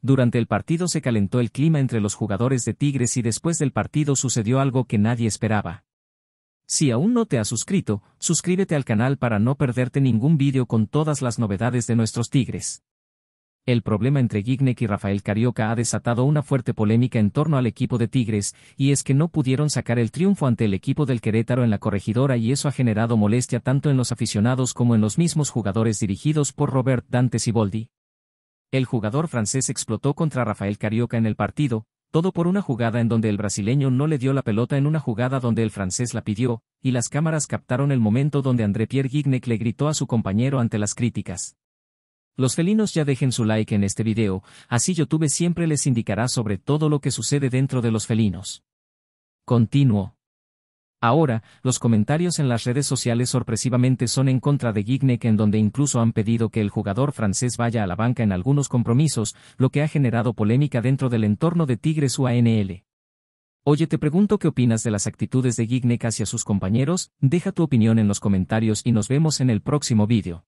Durante el partido se calentó el clima entre los jugadores de Tigres y después del partido sucedió algo que nadie esperaba. Si aún no te has suscrito, suscríbete al canal para no perderte ningún vídeo con todas las novedades de nuestros Tigres. El problema entre Gignec y Rafael Carioca ha desatado una fuerte polémica en torno al equipo de Tigres, y es que no pudieron sacar el triunfo ante el equipo del Querétaro en la corregidora y eso ha generado molestia tanto en los aficionados como en los mismos jugadores dirigidos por Robert Dante Siboldi. El jugador francés explotó contra Rafael Carioca en el partido, todo por una jugada en donde el brasileño no le dio la pelota en una jugada donde el francés la pidió, y las cámaras captaron el momento donde André Pierre Guignac le gritó a su compañero ante las críticas. Los felinos ya dejen su like en este video, así YouTube siempre les indicará sobre todo lo que sucede dentro de los felinos. Continuo. Ahora, los comentarios en las redes sociales sorpresivamente son en contra de Gignac en donde incluso han pedido que el jugador francés vaya a la banca en algunos compromisos, lo que ha generado polémica dentro del entorno de Tigres UANL. Oye te pregunto qué opinas de las actitudes de Gignac hacia sus compañeros, deja tu opinión en los comentarios y nos vemos en el próximo vídeo.